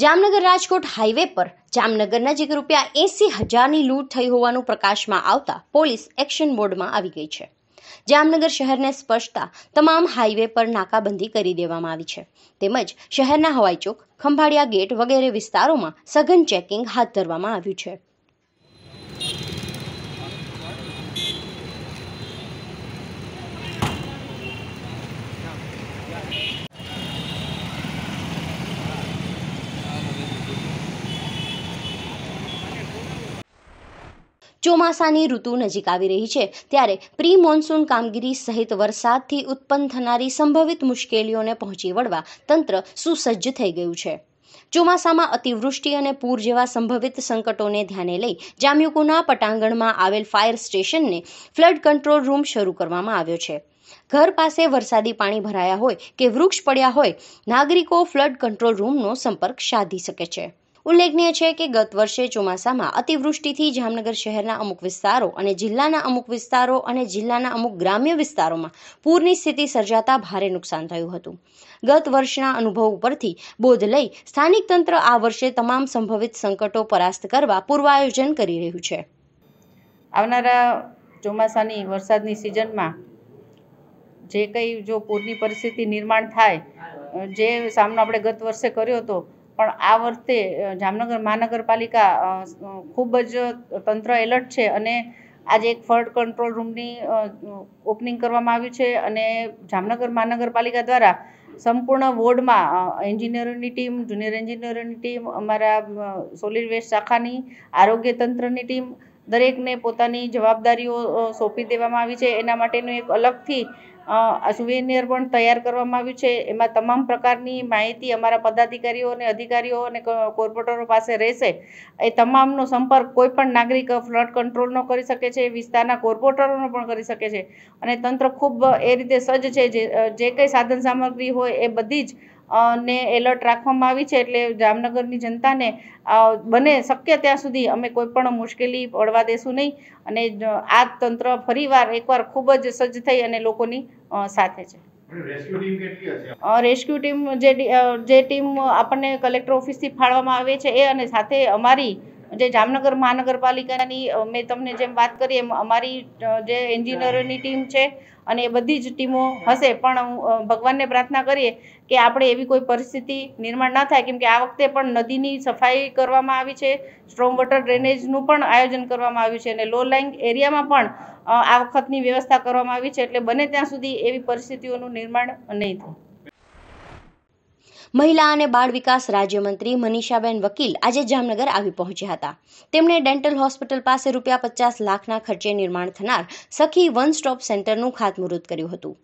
Jamnagar Rajkot highway પર જામનગર નજીક રૂપિયા એસી હજારની લૂંટ થઈ હોવાનું પ્રકાશમાં આવતા પોલીસ એક્શન બોર્ડમાં આવી ગઈ છે જામનગર શહેરને સ્પર્શતા તમામ હાઈવે પર નાકાબંધી કરી દેવામાં આવી છે તેમજ શહેરના હવાઈ ચોક ખંભાળિયા ગેટ વગેરે વિસ્તારોમાં સઘન ચેકિંગ હાથ ધરવામાં આવ્યું છે ચોમાસાની ઋતુ નજીક આવી રહી છે ત્યારે પ્રી મોન્સૂન કામગીરી સહિત વરસાદથી ઉત્પન્ન થનારી સંભવિત મુશ્કેલીઓને પહોંચી વળવા તંત્ર સુસજ્જ થઈ ગયું છે ચોમાસામાં અતિવૃષ્ટિ અને પૂર જેવા સંભવિત સંકટોને ધ્યાને લઈ જામ્યુકુના પટાંગણમાં આવેલ ફાયર સ્ટેશનને ફ્લડ કંટ્રોલ રૂમ શરૂ કરવામાં આવ્યો છે ઘર પાસે વરસાદી પાણી ભરાયા હોય કે વૃક્ષ પડ્યા હોય નાગરિકો ફ્લડ કંટ્રોલ રૂમનો સંપર્ક સાધી શકે છે ઉલ્લેખનીય છે કે ગત વર્ષે ચોમાસામાં અતિવૃષ્ટિથી જામનગર શહેરના અમુક વિસ્તારો અને જિલ્લાના અમુક વિસ્તારો અને જિલ્લાના અમુક ગ્રામ્ય વિસ્તારોમાં પૂરની સ્થિતિ સર્જાતા ભારે નુકસાન થયું હતું ગત વર્ષના અનુભવ ઉપરથી બોધ લઈ સ્થાનિક તંત્ર આ વર્ષે તમામ સંભવિત સંકટો પરાસ્ત કરવા પૂર્વાયોજન કરી રહ્યું છે આવનારા ચોમાસાની વરસાદની સિઝનમાં જે કંઈ જો પૂરની પરિસ્થિતિ નિર્માણ થાય જે સામનો આપણે ગત વર્ષે કર્યો હતો પણ આ વખતે જામનગર મહાનગરપાલિકા ખૂબ જ તંત્ર એલર્ટ છે અને આજે એક ફ્લડ કંટ્રોલ રૂમની ઓપનિંગ કરવામાં આવ્યું છે અને જામનગર મહાનગરપાલિકા દ્વારા સંપૂર્ણ વોર્ડમાં એન્જિનિયરોની ટીમ જુનિયર એન્જિનિયરોની ટીમ અમારા સોલિડ વેસ્ટ શાખાની આરોગ્ય તંત્રની ટીમ દરેકને પોતાની જવાબદારીઓ સોંપી દેવામાં આવી છે એના માટેનું એક અલગથી સુવેનિયર પણ તૈયાર કરવામાં આવ્યું છે એમાં તમામ પ્રકારની માહિતી અમારા પદાધિકારીઓ અને અધિકારીઓ અને કોર્પોરેટરો પાસે રહેશે એ તમામનો સંપર્ક કોઈ પણ નાગરિક ફ્લડ કંટ્રોલનો કરી શકે છે વિસ્તારના કોર્પોરેટરોનો પણ કરી શકે છે અને તંત્ર ખૂબ એ રીતે સજ્જ છે જે જે કંઈ સાધન સામગ્રી હોય એ બધી જ ને એલર્ટ રાખવામાં આવી છે એટલે જામનગરની જનતાને બને શક્ય ત્યાં સુધી અમે કોઈ પણ મુશ્કેલી પડવા દેશું નહીં અને આ તંત્ર ફરીવાર એકવાર ખૂબ જ સજ્જ થઈ અને લોકોની સાથે છે રેસ્ક્યુ ટીમ જે જે ટીમ આપણને કલેક્ટર ઓફિસથી ફાળવામાં આવે છે એ અને સાથે અમારી જે જામનગર મહાનગરપાલિકાની મેં તમને જેમ વાત કરી એમ અમારી જે એન્જિનિયરોની ટીમ છે અને એ બધી જ ટીમો હશે પણ ભગવાનને પ્રાર્થના કરીએ કે આપણે એવી કોઈ પરિસ્થિતિ નિર્માણ ના થાય કેમકે આ વખતે પણ નદીની સફાઈ કરવામાં આવી છે સ્ટ્રોંગ વોટર ડ્રેનેજનું પણ આયોજન કરવામાં આવ્યું છે અને લો લાઇંગ એરિયામાં પણ આ વખતની વ્યવસ્થા કરવામાં આવી છે એટલે બને ત્યાં સુધી એવી પરિસ્થિતિઓનું નિર્માણ નહીં થાય મહિલા અને બાળ વિકાસ રાજ્યમંત્રી મનીષાબેન વકીલ આજે જામનગર આવી પહોંચ્યા હતા તેમણે ડેન્ટલ હોસ્પિટલ પાસે રૂપિયા પચાસ લાખના ખર્ચે નિર્માણ થનાર સખી વન સ્ટોપ સેન્ટરનું ખાતમુહૂર્ત કર્યું હતું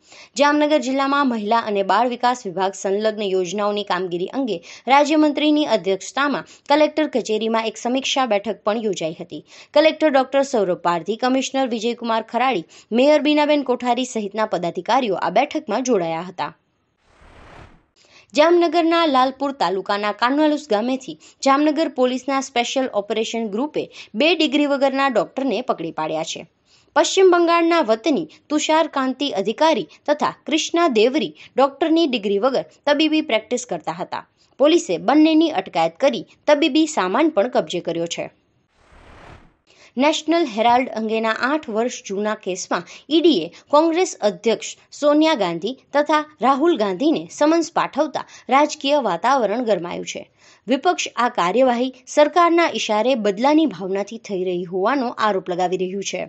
જામનગર જિલ્લામાં મહિલા અને બાળ વિકાસ વિભાગ સંલગ્ન યોજનાઓની કામગીરી અંગે રાજ્યમંત્રીની અધ્યક્ષતામાં કલેક્ટર કચેરીમાં એક સમીક્ષા બેઠક પણ યોજાઈ હતી collector doctor Saurabh Pardhi commissioner Vijaykumar Kharadi mayor Binaben Kothari સહિતના પદાધિકારીઓ આ બેઠકમાં જોડાયા હતા જામનગરના લાલપુર તાલુકાના કાનવાલુસ ગામેથી જામનગર પોલીસના સ્પેશિયલ ઓપરેશન ગ્રુપે બે ડિગ્રી વગરના ડોક્ટરને પકડી પાડ્યા છે પશ્ચિમ બંગાળના વતની તુષાર કાંતિ અધિકારી તથા ક્રિષ્ના દેવરી ડોક્ટરની ડિગ્રી વગર તબીબી પ્રેક્ટિસ કરતા હતા પોલીસે બંનેની અટકાયત કરી તબીબી સામાન પણ કબજે કર્યો છે નેશનલ હેરાલ્ડ અંગેના આઠ વર્ષ જૂના કેસમાં ઈડીએ કોંગ્રેસ અધ્યક્ષ સોનિયા ગાંધી તથા રાહુલ ગાંધીને સમન્સ પાઠવતા રાજકીય વાતાવરણ ગરમાયું છે વિપક્ષ આ કાર્યવાહી સરકારના ઇશારે બદલાની ભાવનાથી થઈ રહી હોવાનો આરોપ લગાવી રહ્યું છે